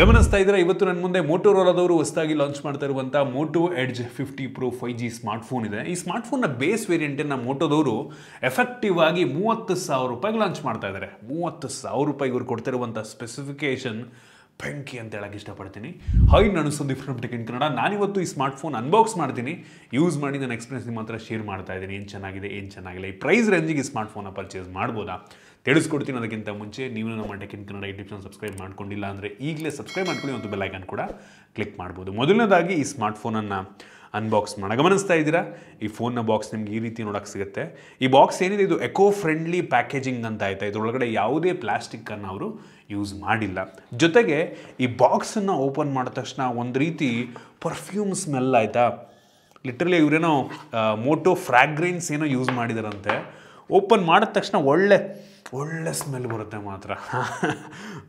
ಗಮನಿಸ್ತಾ ಇದ್ರೆ ಇವತ್ತು ನನ್ನ ಮುಂದೆ ಮೋಟೋರೋಲಾದವರು ಹೊಸದಾಗಿ ಲಾಂಚ್ ಮಾಡ್ತಾ ಇರುವಂಥ Moto Edge fifty pro five G smartphone ಇದೆ ಈ ಸ್ಮಾರ್ಟ್ಫೋನ್ನ ಬೇಸ್ ವೇರಿಯಂಟನ್ನು ಮೋಟೋದವರು ಎಫೆಕ್ಟಿವ್ ಆಗಿ ಮೂವತ್ತು ಸಾವಿರ ರೂಪಾಯಿಗೆ ಲಾಂಚ್ ಮಾಡ್ತಾ ಇದ್ದಾರೆ ಮೂವತ್ತು ಸಾವಿರ ರೂಪಾಯಿ ಇವರು ಕೊಡ್ತಿರುವಂಥ ಸ್ಪೆಸಿಫಿಕೇಶನ್ ಬೆಂಕಿ ಅಂತ ಹೇಳಕ್ಕೆ ಇಷ್ಟಪಡ್ತೀನಿ ಹೈ ನಾನು Sudeep from tech in Kannada ನಾನಿವತ್ತು ಈ ಸ್ಮಾರ್ಟ್ಫೋನ್ ಅನ್ಬಾಕ್ಸ್ ಮಾಡ್ತೀನಿ ಯೂಸ್ ಮಾಡಿ ನನ್ನ ಎಕ್ಸ್ಪೀರಿಯನ್ಸ್ ನಿಮ್ಮ ಹತ್ರ ಶೇರ್ ಮಾಡ್ತಾ ಇದ್ದೀನಿ ಏನು ಚೆನ್ನಾಗಿದೆ ಏನು ಚೆನ್ನಾಗಿಲ್ಲ ಈ ಪ್ರೈಸ್ ರೇಂಜಿಗೆ ಈ ಸ್ಮಾರ್ಟ್ಫೋನ ಪರ್ಚೇಸ್ ಮಾಡ್ಬೋದಾ ತಿಳಿಸ್ಕೊಡ್ತೀನಿ ಅದಕ್ಕಿಂತ ಮುಂಚೆ ನೀವು ನಮ್ಮ tech Kannada YouTube channel subscribe ಮಾಡ್ಕೊಂಡಿಲ್ಲ ಅಂದರೆ ಈಗಲೇ ಸಬ್ಸ್ಕ್ರೈಬ್ ಮಾಡ್ಕೊಳ್ಳಿ ಒಂದು ಬೆಲ್ಲೈಕನ್ ಕೂಡ ಕ್ಲಿಕ್ ಮಾಡ್ಬೋದು ಮೊದಲನೇದಾಗಿ ಈ ಸ್ಮಾರ್ಟ್ಫೋನನ್ನು ಅನ್ಬಾಕ್ಸ್ ಮಾಡೋಣ ಗಮನಿಸ್ತಾ ಇದ್ದೀರಾ ಈ ಫೋನ್ನ ಬಾಕ್ಸ್ ನಿಮ್ಗೆ ಈ ರೀತಿ ನೋಡೋಕ್ಕೆ ಸಿಗುತ್ತೆ ಈ ಬಾಕ್ಸ್ ಏನಿದೆ ಇದು ಎಕೋ ಫ್ರೆಂಡ್ಲಿ ಪ್ಯಾಕೇಜಿಂಗ್ ಅಂತ ಆಯ್ತಾ ಇದರೊಳಗಡೆ ಯಾವುದೇ ಪ್ಲಾಸ್ಟಿಕ್ಕನ್ನು ಅವರು ಯೂಸ್ ಮಾಡಿಲ್ಲ ಜೊತೆಗೆ ಈ ಬಾಕ್ಸನ್ನು ಓಪನ್ ಮಾಡಿದ ತಕ್ಷಣ ಒಂದು ರೀತಿ ಪರ್ಫ್ಯೂಮ್ ಸ್ಮೆಲ್ ಆಯಿತಾ ಲಿಟ್ರಲಿ ಇವರೇನೋ ಮೋಟೋ ಫ್ರ್ಯಾಗ್ರೆನ್ಸ್ ಏನೋ ಯೂಸ್ ಮಾಡಿದಾರಂತೆ ಓಪನ್ ಮಾಡಿದ ತಕ್ಷಣ ಒಳ್ಳೆ ಒಳ್ಳೆ ಸ್ಮೆಲ್ ಬರುತ್ತೆ ಮಾತ್ರ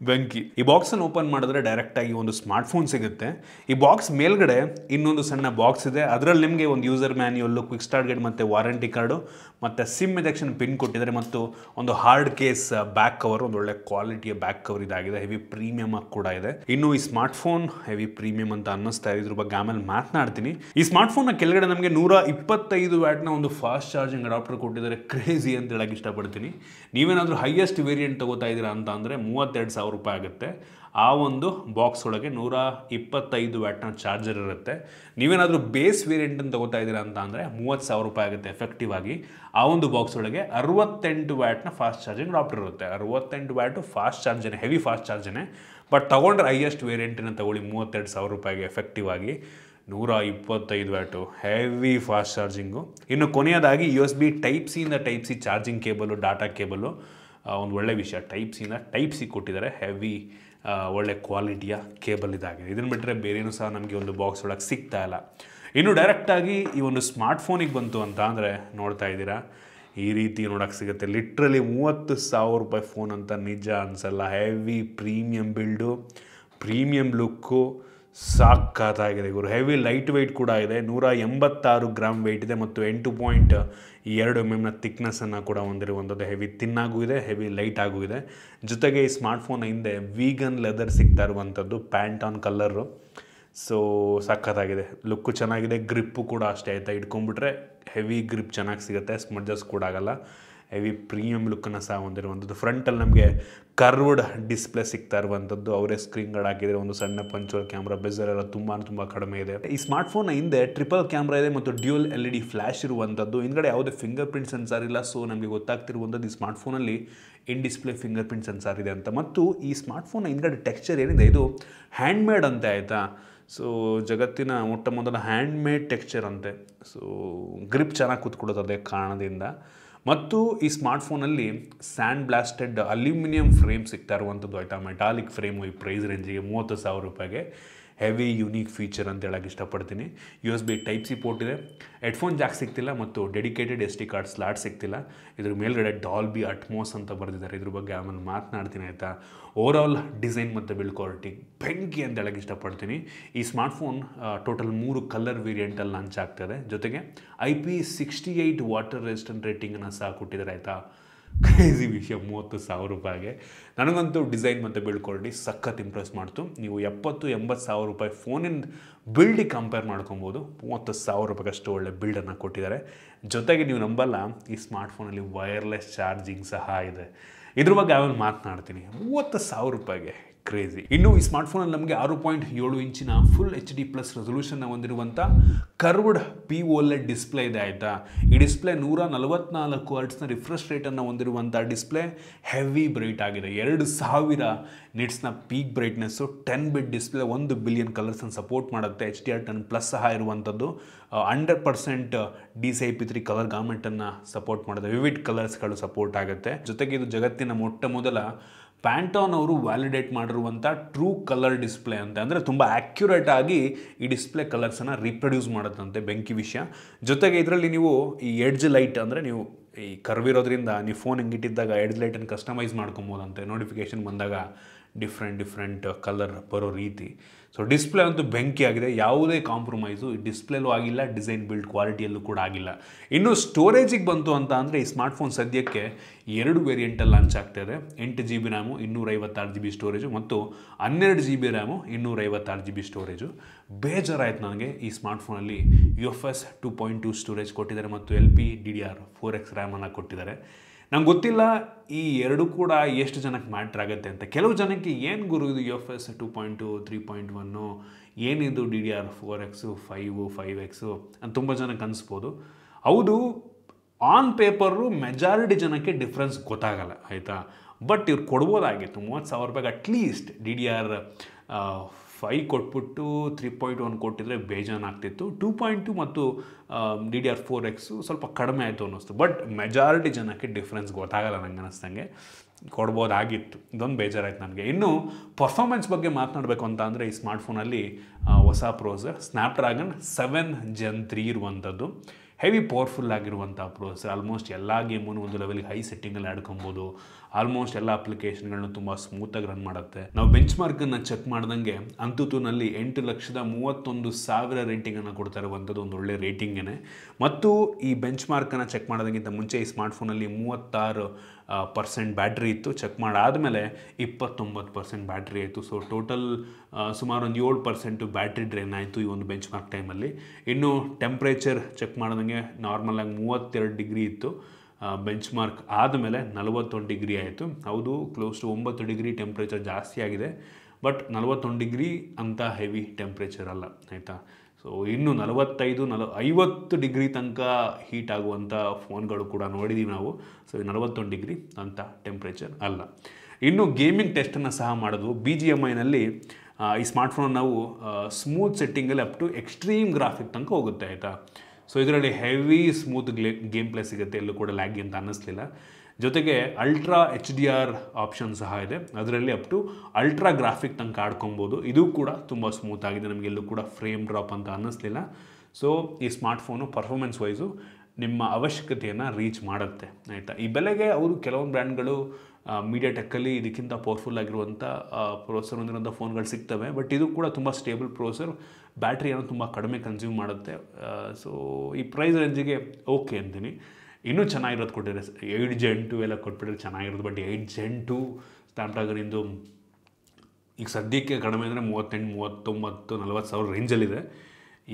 ಬೆಂಕಿ ಈ ಬಾಕ್ಸನ್ನು ಓಪನ್ ಮಾಡಿದ್ರೆ ಡೈರೆಕ್ಟಾಗಿ ಒಂದು ಸ್ಮಾರ್ಟ್ಫೋನ್ ಸಿಗುತ್ತೆ ಈ ಬಾಕ್ಸ್ ಮೇಲ್ಗಡೆ ಇನ್ನೊಂದು ಸಣ್ಣ ಬಾಕ್ಸ್ ಇದೆ ಅದರಲ್ಲಿ ನಿಮಗೆ ಒಂದು user manual quick start guide ಮತ್ತು ವಾರಂಟಿ ಕಾರ್ಡು ಮತ್ತು ಸಿಮ್ ಎಜೆಕ್ಷನ್ ಪಿನ್ ಕೊಟ್ಟಿದ್ದಾರೆ ಮತ್ತು ಒಂದು ಹಾರ್ಡ್ ಕೇಸ್ ಬ್ಯಾಕ್ ಕವರ್ ಒಂದು ಒಳ್ಳೆ ಕ್ವಾಲಿಟಿಯ ಬ್ಯಾಕ್ ಕವರ್ ಇದಾಗಿದೆ ಹೆವಿ ಪ್ರೀಮಿಯಮ್ ಆಗಿ ಕೂಡ ಇದೆ ಇನ್ನು ಈ ಸ್ಮಾರ್ಟ್ಫೋನ್ ಹೆವಿ ಪ್ರೀಮಿಯಂ ಅಂತ ಅನ್ನಿಸ್ತಾ ಇದೆ ಇದ್ರ ಬಗ್ಗೆ ಆಮೇಲೆ ಮಾತನಾಡ್ತೀನಿ ಈ ಸ್ಮಾರ್ಟ್ಫೋನ್ನ ಕೆಳಗಡೆ ನಮಗೆ ನೂರ ಇಪ್ಪತ್ತೈದು ವ್ಯಾಟ್ನ ಒಂದು ಫಾಸ್ಟ್ ಚಾರ್ಜಿಂಗ್ ಅಡಾಪ್ಟರ್ ಕೊಟ್ಟಿದ್ದಾರೆ ಕ್ರೇಜಿ ಅಂತ ಹೇಳಕ್ಕೆ ಇಷ್ಟಪಡ್ತೀನಿ ನೀವೇನಾದ್ರು ಏನಾದರೂ ಹೈಯೆಸ್ಟ್ ವೇರಿಯಂಟ್ ತೊಗೋತಾ ಇದ್ದೀರಾ ಅಂತ ಅಂದರೆ ಮೂವತ್ತೆರಡು ಸಾವಿರ ರೂಪಾಯಿ ಆಗುತ್ತೆ ಆ ಒಂದು ಬಾಕ್ಸ್ ಒಳಗೆ ನೂರ ಇಪ್ಪತ್ತೈದು ವ್ಯಾಟ್ನ ಚಾರ್ಜರ್ ಇರುತ್ತೆ ನೀವೇನಾದರೂ ಬೇಸ್ ವೇರಿಯಂಟನ್ನು ತೊಗೋತಾ ಇದ್ದೀರಾ ಅಂತ ಅಂದರೆ ಮೂವತ್ತು ಸಾವಿರ ರೂಪಾಯಿ ಆಗುತ್ತೆ ಎಫೆಕ್ಟಿವ್ ಆಗಿ ಆ ಒಂದು ಬಾಕ್ಸ್ ಒಳಗೆ ಅರವತ್ತೆಂಟು ವ್ಯಾಟ್ನ ಫಾಸ್ಟ್ ಚಾರ್ಜಿಂಗ್ ಡಾಪ್ಟರ್ ಇರುತ್ತೆ ಅರವತ್ತೆಂಟು ವ್ಯಾಟು ಫಾಸ್ಟ್ ಚಾರ್ಜನೇ ಹೆವಿ ಫಾಸ್ಟ್ ಚಾರ್ಜನೇ ಬಟ್ ತೊಗೊಂಡ್ರೆ ಹೈಯೆಸ್ಟ್ ವೇರಿಯಂಟನ್ನು ತೊಗೊಳ್ಳಿ ಮೂವತ್ತೆರಡು ಸಾವಿರ ರೂಪಾಯಿಗೆ ಎಫೆಕ್ಟಿವ್ ಆಗಿ ನೂರ ಇಪ್ಪತ್ತೈದು ವ್ಯಾಟು ಹೆವಿ ಫಾಸ್ಟ್ ಚಾರ್ಜಿಂಗು ಇನ್ನು ಕೊನೆಯದಾಗಿ ಯು ಎಸ್ ಬಿ ಟೈಪ್ ಸಿಯಿಂದ type C charging cable data cable ಒಂದು ಒಳ್ಳೆ ವಿಷಯ ಟೈಪ್ ಸಿನ ಟೈಪ್ ಸಿ ಕೊಟ್ಟಿದ್ದಾರೆ ಹೆವಿ ಒಳ್ಳೆ ಕ್ವಾಲಿಟಿಯ ಕೇಬಲ್ ಇದಾಗಿದೆ ಇದನ್ನು ಬಿಟ್ಟರೆ ಬೇರೇನು ಸಹ ನಮಗೆ ಒಂದು ಬಾಕ್ಸ್ ಒಳಗೆ ಸಿಗ್ತಾ ಇಲ್ಲ ಇನ್ನು ಡೈರೆಕ್ಟಾಗಿ ಈ ಒಂದು ಸ್ಮಾರ್ಟ್ ಫೋನಿಗೆ ಬಂತು ಅಂತ ಅಂದರೆ ನೋಡ್ತಾ ಇದ್ದೀರಾ ಈ ರೀತಿ ನೋಡೋಕೆ ಸಿಗುತ್ತೆ ಲಿಟ್ರಲಿ ಮೂವತ್ತು ಸಾವಿರ ರೂಪಾಯಿ ಫೋನ್ ಅಂತ ನಿಜ ಅನಿಸಲ್ಲ heavy premium build premium look ಸಾಕಾಗಿದೆ ಗುರು ಹೆವಿ ಲೈಟ್ ವೆಯ್ಟ್ ಕೂಡ ಇದೆ ನೂರ ಎಂಬತ್ತಾರು ಗ್ರಾಮ್ ವೆಯ್ಟ್ ಇದೆ ಮತ್ತು ಎಂಟು ಪಾಯಿಂಟ್ ಎರಡು ಎಮ್ ಎಮ್ನ ತಿಕ್ನೆಸ್ಸನ್ನು ಕೂಡ ಹೊಂದಿರುವಂಥದ್ದು ಹೆವಿ ತಿನ್ನಾಗೂ ಇದೆ ಹೆವಿ ಲೈಟ್ ಆಗೂ ಇದೆ ಜೊತೆಗೆ ಈ ಸ್ಮಾರ್ಟ್ಫೋನ್ ಹಿಂದೆ ವೀಗನ್ ಲೆದರ್ ಸಿಗ್ತಾ ಇರುವಂಥದ್ದು ಪ್ಯಾಂಟ್ ಆನ್ ಕಲ್ಲರು ಸೊ ಸಖತ್ತಾಗಿದೆ ಲುಕ್ಕು ಚೆನ್ನಾಗಿದೆ ಗ್ರಿಪ್ಪು ಕೂಡ ಅಷ್ಟೇ ಆಯಿತಾ ಇಟ್ಕೊಂಡ್ಬಿಟ್ರೆ ಹೆವಿ ಗ್ರಿಪ್ ಚೆನ್ನಾಗಿ ಸಿಗುತ್ತೆ ಸ್ಮಡ್ಜಸ್ ಕೂಡ ಆಗಲ್ಲ ಹೆವಿ ಪ್ರೀಮಿಯಂ ಲುಕ್ಕನ್ನು ಸಹ ಹೊಂದಿರುವಂಥದ್ದು ಫ್ರಂಟಲ್ಲಿ ನಮಗೆ ಕರ್ವ್ಡ್ ಡಿಸ್ಪ್ಲೇ ಸಿಗ್ತಾ ಇರುವಂಥದ್ದು ಅವರೇ ಸ್ಕ್ರೀನ್ಗಳು ಹಾಕಿದರೆ ಒಂದು ಸಣ್ಣ ಪಂಚೋಲ್ ಕ್ಯಾಮ್ರಾ ಬೆಜರ್ ಎಲ್ಲ ತುಂಬ ತುಂಬ ಕಡಿಮೆ ಇದೆ ಈ ಸ್ಮಾರ್ಟ್ಫೋನ್ನ ಹಿಂದೆ ಟ್ರಿಪಲ್ ಕ್ಯಾಮ್ರಾ ಇದೆ ಮತ್ತು dual L E D flash ಇರುವಂಥದ್ದು ಹಿಂದ್ಗಡೆ ಯಾವುದೇ ಫಿಂಗರ್ ಪ್ರಿಂಟ್ ಸೆನ್ಸಾರ್ ಇಲ್ಲ ಸೊ ನಮಗೆ ಗೊತ್ತಾಗ್ತಿರುವಂಥದ್ದು ಈ ಸ್ಮಾರ್ಟ್ಫೋನಲ್ಲಿ in display fingerprint sensor ಇದೆ ಅಂತ ಮತ್ತು ಈ ಸ್ಮಾರ್ಟ್ಫೋನ್ನ ಹಿಂದ್ಗಡೆ ಟೆಕ್ಸ್ಚರ್ ಏನಿದೆ ಇದು ಹ್ಯಾಂಡ್ಮೇಡ್ ಅಂತೆ ಆಯಿತಾ ಸೊ ಜಗತ್ತಿನ ಮೊಟ್ಟ ಮೊದಲ ಹ್ಯಾಂಡ್ಮೇಡ್ ಟೆಕ್ಸ್ಚರ್ ಅಂತೆ ಸೊ ಗ್ರಿಪ್ ಚೆನ್ನಾಗಿ ಕೂತ್ಕೊಳ್ಳೋದು ಅದೇ ಕಾರಣದಿಂದ ಮತ್ತು ಈ ಸ್ಮಾರ್ಟ್ಫೋನಲ್ಲಿ ಸ್ಯಾಂಡ್ ಬ್ಲಾಸ್ಟೆಡ್ ಅಲ್ಯೂಮಿನಿಯಂ ಫ್ರೇಮ್ ಸಿಗ್ತಾ ಇರುವಂಥದ್ದು ಆಯಿತಾ ಮೆಟಾಲಿಕ್ ಫ್ರೇಮು ಈ ಪ್ರೈಸ್ ರೇಂಜಿಗೆ ಮೂವತ್ತು ಸಾವಿರ ರೂಪಾಯಿಗೆ ಹೆವಿ ಯುನೀಕ್ ಫೀಚರ್ ಅಂತ ಹೇಳಕ್ಕೆ ಇಷ್ಟಪಡ್ತೀನಿ U S B type C port ಇದೆ ಹೆಡ್ಫೋನ್ ಜಾಕ್ ಸಿಗ್ತಿಲ್ಲ ಮತ್ತು dedicated S D card slot ಸಿಗ್ತಿಲ್ಲ ಇದ್ರ ಮೇಲ್ಗಡೆ ಬಿ ಅಟ್ಮೋಸ್ ಅಂತ ಬರೆದಿದ್ದಾರೆ ಇದ್ರ ಬಗ್ಗೆ ಆಮೇಲೆ ಮಾತನಾಡ್ತೀನಿ ಆಯಿತಾ ಓವರ್ ಆಲ್ ಡಿಸೈನ್ ಮತ್ತು ಬಿಲ್ಡ್ ಕ್ವಾಲಿಟಿ ಬೆಂಕಿ ಅಂತ ಹೇಳಕ್ಕೆ ಇಷ್ಟಪಡ್ತೀನಿ ಈ ಸ್ಮಾರ್ಟ್ಫೋನ್ ಟೋಟಲ್ ಮೂರು ಕಲರ್ ವೇರಿಯಂಟಲ್ಲಿ ಲಾಂಚ್ ಆಗ್ತದೆ ಜೊತೆಗೆ I P sixty eight water resistant ರೇಟಿಂಗನ್ನು ಸಹ ಕೊಟ್ಟಿದ್ದಾರೆ ಆಯಿತಾ ಕ್ರೇಜಿ ವಿಷಯ ಮೂವತ್ತು ಸಾವಿರ ರೂಪಾಯಿಗೆ ನನಗಂತೂ ಡಿಸೈನ್ ಮತ್ತು ಬಿಲ್ಡ್ ಕ್ವಾಲಿಟಿ ಸಖತ್ ಇಂಪ್ರೆಸ್ ಮಾಡ್ತು ನೀವು ಎಪ್ಪತ್ತು ಎಂಬತ್ತು ಸಾವಿರ ರೂಪಾಯಿ ಫೋನಿನ ಬಿಲ್ಡಿಗೆ ಕಂಪೇರ್ ಮಾಡ್ಕೊಬೋದು ಮೂವತ್ತು ಸಾವಿರ ಅಷ್ಟು ಒಳ್ಳೆ ಬಿಲ್ಡನ್ನು ಕೊಟ್ಟಿದ್ದಾರೆ ಜೊತೆಗೆ ನೀವು ನಂಬಲ್ಲ ಈ ಸ್ಮಾರ್ಟ್ಫೋನಲ್ಲಿ ವೈರ್ಲೆಸ್ ಚಾರ್ಜಿಂಗ್ ಸಹ ಇದೆ ಇದ್ರ ಬಗ್ಗೆ ಆಮೇಲೆ ಮಾತನಾಡ್ತೀನಿ ಮೂವತ್ತು ಸಾವಿರ ರೂಪಾಯಿಗೆ ಕ್ರೇಜಿ ಇನ್ನು ಈ ಸ್ಮಾರ್ಟ್ಫೋನಲ್ಲಿ ನಮಗೆ ಆರು ಪಾಯಿಂಟ್ ಏಳು ಇಂಚಿನ ಫುಲ್ ಎಚ್ ಡಿ ಪ್ಲಸ್ ರೆಸೊಲ್ಯೂಷನ್ನ ಹೊಂದಿರುವಂಥ ಕರ್ವ್ಡ್ ಪಿ ಓಲೆಡ್ ಡಿಸ್ಪ್ಲೇ ಇದೆ ಆಯಿತಾ ಈ ಡಿಸ್ಪ್ಲೇ ನೂರ ನಲವತ್ನಾಲ್ಕು ಅರ್ಟ್ಸ್ನ ರಿಫ್ರೆಶ್ ರೇಟನ್ನು ಹೊಂದಿರುವಂಥ ಡಿಸ್ಪ್ಲೇ ಹೆವಿ ಬ್ರೈಟ್ ಆಗಿದೆ ಎರಡು ಸಾವಿರ ನಿಟ್ಸ್ನ peak brightness ten bit display ಒಂದು ಬಿಲಿಯನ್ ಕಲರ್ಸನ್ನು ಸಪೋರ್ಟ್ ಮಾಡುತ್ತೆ H D R ten plus ಸಹ ಇರುವಂಥದ್ದು hundred percent D C P three colour ಗಾರ್ಮೆಂಟನ್ನು ಸಪೋರ್ಟ್ ಮಾಡುತ್ತೆ ವಿವಿಡ್ ಕಲರ್ಸ್ಗಳು ಸಪೋರ್ಟ್ ಆಗುತ್ತೆ ಜೊತೆಗೆ ಇದು ಜಗತ್ತಿನ ಮೊಟ್ಟ ಮೊದಲ ಪ್ಯಾಂಟೋನ್ ಅವರು ವ್ಯಾಲಿಡೇಟ್ ಮಾಡಿರುವಂಥ ಟ್ರೂ ಕಲರ್ ಡಿಸ್ಪ್ಲೇ ಅಂತೆ ಅಂದರೆ ತುಂಬ ಆ್ಯಕ್ಯುರೇಟ್ ಆಗಿ ಈ ಡಿಸ್ಪ್ಲೇ ಕಲರ್ಸನ್ನು ರಿಪ್ರೊಡ್ಯೂಸ್ ಮಾಡುತ್ತಂತೆ ಬೆಂಕಿ ವಿಷಯ ಜೊತೆಗೆ ಇದರಲ್ಲಿ ನೀವು ಈ ಎಡ್ಜ್ ಲೈಟ್ ಅಂದರೆ ನೀವು ಈ ಕರ್ವಿರೋದ್ರಿಂದ ನೀವು ಫೋನ್ ಇಟ್ಟಿದ್ದಾಗ ಎಡ್ಜ್ ಲೈಟನ್ನು ಕಸ್ಟಮೈಸ್ ಮಾಡ್ಕೊಬೋದಂತೆ ನೋಟಿಫಿಕೇಷನ್ ಬಂದಾಗ ಡಿಫ್ರೆಂಟ್ ಡಿಫ್ರೆಂಟ್ ಕಲರ್ ಬರೋ ರೀತಿ ಸೊ ಡಿಸ್ಪ್ಲೇ ಅಂತೂ ಬೆಂಕಿ ಆಗಿದೆ ಯಾವುದೇ ಕಾಂಪ್ರಮೈಸು ಡಿಸ್ಪ್ಲೇಲೂ ಆಗಿಲ್ಲ ಡಿಸೈನ್ ಬಿಲ್ಡ್ ಕ್ವಾಲಿಟಿಯಲ್ಲೂ ಕೂಡ ಆಗಿಲ್ಲ ಇನ್ನು ಸ್ಟೋರೇಜಿಗೆ ಬಂತು ಅಂತ ಅಂದರೆ ಈ ಸ್ಮಾರ್ಟ್ಫೋನ್ ಸದ್ಯಕ್ಕೆ ಎರಡು ವೇರಿಯಂಟಲ್ಲಿ ಲಾಂಚ್ ಆಗ್ತಾ ಇದೆ ಎಂಟು ಜಿ ಬಿ ರ್ಯಾಮು ಇನ್ನೂರೈವತ್ತಾರು ಜಿ ಬಿ ಸ್ಟೋರೇಜು ಮತ್ತು ಹನ್ನೆರಡು ಜಿ ಬಿ ರ್ಯಾಮು ಇನ್ನೂರೈವತ್ತಾರು ಜಿ ಬಿ ಸ್ಟೋರೇಜು ಬೇಜಾರಾಯಿತು ನನಗೆ ಈ ಸ್ಮಾರ್ಟ್ಫೋನಲ್ಲಿ U F S two point two storage ಕೊಟ್ಟಿದ್ದಾರೆ ಮತ್ತು L P D D R four X ರ್ಯಾಮನ್ನು ಕೊಟ್ಟಿದ್ದಾರೆ ನಂಗೆ ಗೊತ್ತಿಲ್ಲ ಈ ಎರಡು ಕೂಡ ಎಷ್ಟು ಜನಕ್ಕೆ ಮ್ಯಾಟ್ರ್ ಆಗುತ್ತೆ ಅಂತ ಕೆಲವು ಜನಕ್ಕೆ ಏನು ಗುರು ಇದು U F S two point three point one ಏನಿದು D D R four X five five X ಅಂತ ತುಂಬ ಜನಕ್ಕೆ ಅನಿಸ್ಬೋದು ಹೌದು ಆನ್ ಪೇಪರು ಮೆಜಾರಿಟಿ ಜನಕ್ಕೆ ಡಿಫ್ರೆನ್ಸ್ ಗೊತ್ತಾಗಲ್ಲ ಆಯಿತಾ ಬಟ್ ಇವ್ರು ಕೊಡ್ಬೋದಾಗಿತ್ತು ಮೂವತ್ತು ಸಾವಿರ ರೂಪಾಯಿಗೆ at least D D R five ಕೊಟ್ಬಿಟ್ಟು ತ್ರೀ ಪಾಯಿಂಟ್ ಒನ್ ಕೊಟ್ಟಿದ್ರೆ ಆಗ್ತಿತ್ತು ಟೂ ಪಾಯಿಂಟ್ ಟು ಮತ್ತು D D R four X ಸ್ವಲ್ಪ ಕಡಿಮೆ ಆಯಿತು ಅನ್ನಿಸ್ತು ಬಟ್ ಮೆಜಾರಿಟಿ ಜನಕ್ಕೆ ಡಿಫ್ರೆನ್ಸ್ ಗೊತ್ತಾಗಲ್ಲ ನನಗೆ ಅನ್ನಿಸ್ದಂಗೆ ಕೊಡ್ಬೋದಾಗಿತ್ತು ಇದೊಂದು ಬೇಜಾರಾಯ್ತು ನನಗೆ ಇನ್ನು ಪರ್ಫಾಮೆನ್ಸ್ ಬಗ್ಗೆ ಮಾತನಾಡಬೇಕು ಅಂತ ಅಂದರೆ ಈ ಸ್ಮಾರ್ಟ್ಫೋನಲ್ಲಿ ಹೊಸ processor dragon seven gen three ಇರುವಂಥದ್ದು ಹೆವಿ ಪವರ್ಫುಲ್ ಆಗಿರುವಂಥ ಪ್ರೋಸರ್ ಆಲ್ಮೋಸ್ಟ್ ಎಲ್ಲ ಗೇಮನ್ನು ಒಂದು ಲೆವೆಲ್ಗೆ ಹೈ ಸೆಟ್ಟಿಂಗಲ್ಲಿ ಆಡ್ಕೊಬೋದು ಆಲ್ಮೋಸ್ಟ್ ಎಲ್ಲ ಅಪ್ಲಿಕೇಶನ್ಗಳನ್ನ ತುಂಬ ಸ್ಮೂತಾಗಿ ರನ್ ಮಾಡುತ್ತೆ ನಾವು ಬೆಂಚ್ ಮಾರ್ಕನ್ನು ಚೆಕ್ ಮಾಡ್ದಂಗೆ ಅಂತೂತುನಲ್ಲಿ ಎಂಟು ಲಕ್ಷದ ಮೂವತ್ತೊಂದು ಸಾವಿರ ರೇಟಿಂಗನ್ನು ಕೊಡ್ತಾ ಇರುವಂಥದ್ದು ಒಂದು ಒಳ್ಳೆ ರೇಟಿಂಗೇನೆ ಮತ್ತು ಈ ಬೆಂಚ್ ಮಾರ್ಕನ್ನು ಚೆಕ್ ಮಾಡೋದಕ್ಕಿಂತ ಮುಂಚೆ ಈ ಸ್ಮಾರ್ಟ್ಫೋನಲ್ಲಿ ಮೂವತ್ತಾರು ಪರ್ಸೆಂಟ್ ಬ್ಯಾಟ್ರಿ ಇತ್ತು ಚೆಕ್ ಮಾಡಾದಮೇಲೆ ಇಪ್ಪತ್ತೊಂಬತ್ತು ಪರ್ಸೆಂಟ್ ಬ್ಯಾಟ್ರಿ ಆಯಿತು ಸೊ ಟೋಟಲ್ ಸುಮಾರು ಒಂದು ಏಳು ಪರ್ಸೆಂಟು ಬ್ಯಾಟ್ರಿ ಡ್ರೈನ್ ಆಯಿತು ಈ ಒಂದು ಬೆಂಚ್ ಮಾರ್ಕ್ ಟೈಮಲ್ಲಿ ಇನ್ನು ಟೆಂಪ್ರೇಚರ್ ಚೆಕ್ ಮಾಡಿದಂಗೆ ಆಗಿ ಮೂವತ್ತೆರಡು ಡಿಗ್ರಿ ಇತ್ತು ಬೆಂಚ್ ಮಾರ್ಕ್ ಆದಮೇಲೆ ನಲವತ್ತೊಂದು ಡಿಗ್ರಿ ಆಯಿತು ಹೌದು ಕ್ಲೋಸ್ ಟು ಒಂಬತ್ತು ಡಿಗ್ರಿ ಟೆಂಪ್ರೇಚರ್ ಜಾಸ್ತಿ ಆಗಿದೆ ಬಟ್ ನಲವತ್ತೊಂದು ಡಿಗ್ರಿ ಅಂತ ಹೆವಿ ಟೆಂಪ್ರೇಚರ್ ಅಲ್ಲ ಆಯಿತಾ ಸೊ ಇನ್ನು ನಲವತ್ತೈದು ನಲ ಐವತ್ತು ಡಿಗ್ರಿ ತನಕ ಹೀಟ್ ಆಗುವಂಥ ಫೋನ್ಗಳು ಕೂಡ ನೋಡಿದ್ದೀವಿ ನಾವು ಸೊ ನಲವತ್ತೊಂದು ಡಿಗ್ರಿ ಅಂತ ಟೆಂಪ್ರೇಚರ್ ಅಲ್ಲ ಇನ್ನು ಗೇಮಿಂಗ್ ಟೆಸ್ಟನ್ನು ಸಹ ಮಾಡೋದು ಬಿ ಜಿ ಎಮ್ ಐನಲ್ಲಿ ಈ ಸ್ಮಾರ್ಟ್ಫೋನ್ ನಾವು ಸ್ಮೂತ್ ಸೆಟ್ಟಿಂಗಲ್ಲಿ ಅಪ್ ಟು ಎಕ್ಸ್ಟ್ರೀಮ್ ಗ್ರಾಫಿಕ್ ತನಕ ಹೋಗುತ್ತೆ ಆಯಿತಾ ಸೊ ಇದರಲ್ಲಿ ಹೆವಿ ಸ್ಮೂತ್ ಗ್ಲೇ ಗೇಮ್ ಪ್ಲೇ ಸಿಗುತ್ತೆ ಎಲ್ಲೂ ಕೂಡ ಲ್ಯಾಗಿ ಅಂತ ಅನ್ನಿಸ್ಲಿಲ್ಲ ಜೊತೆಗೆ ultra H D R option ಸಹ ಇದೆ ಅದರಲ್ಲಿ ಅಪ್ ಟು ಅಲ್ಟ್ರಾ ಗ್ರಾಫಿಕ್ ತನಕ ಆಡ್ಕೊಬೋದು ಇದು ಕೂಡ ತುಂಬ ಸ್ಮೂತ್ ಆಗಿದೆ ಎಲ್ಲೂ ಕೂಡ ಫ್ರೇಮ್ ಡ್ರಾಪ್ ಅಂತ ಅನ್ನಿಸ್ಲಿಲ್ಲ ಸೊ ಈ ಸ್ಮಾರ್ಟ್ಫೋನು ಪರ್ಫಾರ್ಮೆನ್ಸ್ ವೈಸು ನಿಮ್ಮ ಅವಶ್ಯಕತೆಯನ್ನು ರೀಚ್ ಮಾಡುತ್ತೆ ಆಯಿತಾ ಈ ಬೆಲೆಗೆ ಅವರು ಕೆಲವೊಂದು ಬ್ರ್ಯಾಂಡ್ಗಳು ಮೀಡಿಯಾ ಟೆಕ್ಕಲ್ಲಿ ಇದಕ್ಕಿಂತ ಪವರ್ಫುಲ್ ಆಗಿರುವಂಥ ಪ್ರೊಸೆಸರ್ ಹೊಂದಿರುವಂಥ ಫೋನ್ಗಳು ಸಿಗ್ತವೆ ಬಟ್ ಇದು ಕೂಡ ತುಂಬ ಸ್ಟೇಬಲ್ ಪ್ರೊಸೆಸರ್ ಬ್ಯಾಟ್ರಿಯನ್ನು ತುಂಬ ಕಡಿಮೆ ಕನ್ಸ್ಯೂಮ್ ಮಾಡುತ್ತೆ ಸೊ ಈ ಪ್ರೈಸ್ ರೇಂಜಿಗೆ ಓಕೆ ಅಂತೀನಿ ಇನ್ನೂ ಚೆನ್ನಾಗಿರೋದು ಕೊಟ್ಟಿದ್ದಾರೆ ಏಯ್ಟ್ ಜೆನ್ ಟು ಎಲ್ಲ ಕೊಟ್ಬಿಟ್ರೆ ಚೆನ್ನಾಗಿರೋದು ಬಟ್ ಏಯ್ಟ್ ಜೆನ್ ಟು ಇಂದು ಈಗ ಸದ್ಯಕ್ಕೆ ಕಡಿಮೆ ಅಂದರೆ ಮೂವತ್ತೆಂಟು ಮೂವತ್ತೊಂಬತ್ತು ನಲ್ವತ್ತು ಸಾವಿರ ರೇಂಜಲ್ಲಿದೆ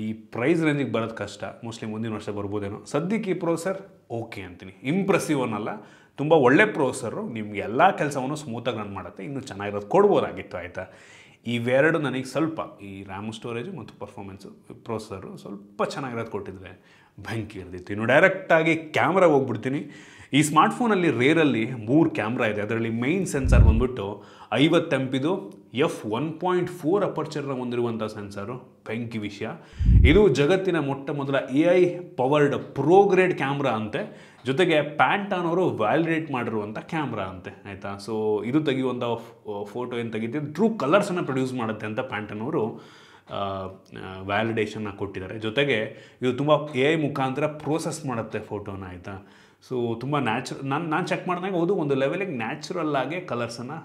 ಈ ಪ್ರೈಸ್ ರೇಂಜಿಗೆ ಬರೋದು ಕಷ್ಟ ಮೋಸ್ಟ್ಲಿ ಮುಂದಿನ ವರ್ಷ ಬರ್ಬೋದೇನೋ ಸದ್ಯಕ್ಕೆ ಈ ಪ್ರೊಸೆಸರ್ ಓಕೆ ಅಂತೀನಿ ಇಂಪ್ರೆಸಿವ್ ಅನ್ನಲ್ಲ ತುಂಬ ಒಳ್ಳೆ ಪ್ರೊಸರು ನಿಮಗೆ ಎಲ್ಲ ಕೆಲಸವನ್ನು ಸ್ಮೂತಾಗಿ ರನ್ ಮಾಡುತ್ತೆ ಇನ್ನೂ ಚೆನ್ನಾಗಿರೋದು ಕೊಡ್ಬೋದಾಗಿತ್ತು ಆಯಿತಾ ಇವೆರಡು ನನಗೆ ಸ್ವಲ್ಪ ಈ ರ್ಯಾಮ್ ಸ್ಟೋರೇಜು ಮತ್ತು ಪರ್ಫಾರ್ಮೆನ್ಸು ಪ್ರೊಸರು ಸ್ವಲ್ಪ ಚೆನ್ನಾಗಿರೋದು ಕೊಟ್ಟಿದ್ರೆ ಬೆಂಕಿ ಇರ್ದಿತ್ತು ಇನ್ನು ಡೈರೆಕ್ಟಾಗಿ ಕ್ಯಾಮ್ರಾ ಹೋಗ್ಬಿಡ್ತೀನಿ ಈ ಸ್ಮಾರ್ಟ್ಫೋನಲ್ಲಿ ರೇರಲ್ಲಿ ಮೂರು ಕ್ಯಾಮ್ರಾ ಇದೆ ಅದರಲ್ಲಿ ಮೇಯ್ನ್ ಸೆನ್ಸರ್ ಬಂದುಬಿಟ್ಟು ಐವತ್ತು ಎಂಪಿದು ಎಫ್ ಒನ್ ಪಾಯಿಂಟ್ ಫೋರ್ ಅಪರ್ಚರ್ನ ಹೊಂದಿರುವಂಥ ಸೆನ್ಸರು ಬೆಂಕಿ ವಿಷಯ ಇದು ಜಗತ್ತಿನ ಮೊಟ್ಟ ಮೊದಲ A I powered pro grade camera ಅಂತೆ ಜೊತೆಗೆ ಪ್ಯಾಂಟಾನ್ ಅವರು ವ್ಯಾಲಿಡೇಟ್ ಮಾಡಿರುವಂಥ ಕ್ಯಾಮ್ರಾ ಅಂತೆ ಆಯಿತಾ ಸೊ ಇದು ತೆಗೆಯುವಂಥ ಫೋಟೋ ಏನು ತೆಗಿತೀವಿ ಟ್ರೂ ಕಲರ್ಸನ್ನು ಪ್ರೊಡ್ಯೂಸ್ ಮಾಡುತ್ತೆ ಅಂತ ಪ್ಯಾಂಟನ್ ಅವರು ವ್ಯಾಲಿಡೇಷನ್ನ ಕೊಟ್ಟಿದ್ದಾರೆ ಜೊತೆಗೆ ಇದು ತುಂಬ ಎ ಐ ಮುಖಾಂತರ ಪ್ರೋಸೆಸ್ ಮಾಡುತ್ತೆ ಫೋಟೋನ ಆಯಿತಾ ಸೊ ತುಂಬ ನ್ಯಾಚುರ್ ನಾನು ನಾನು ಚೆಕ್ ಮಾಡಿದಾಗ ಹೌದು ಒಂದು ಲೆವೆಲಿಗೆ ನ್ಯಾಚುರಲ್ ಆಗೇ ಕಲರ್ಸನ್ನು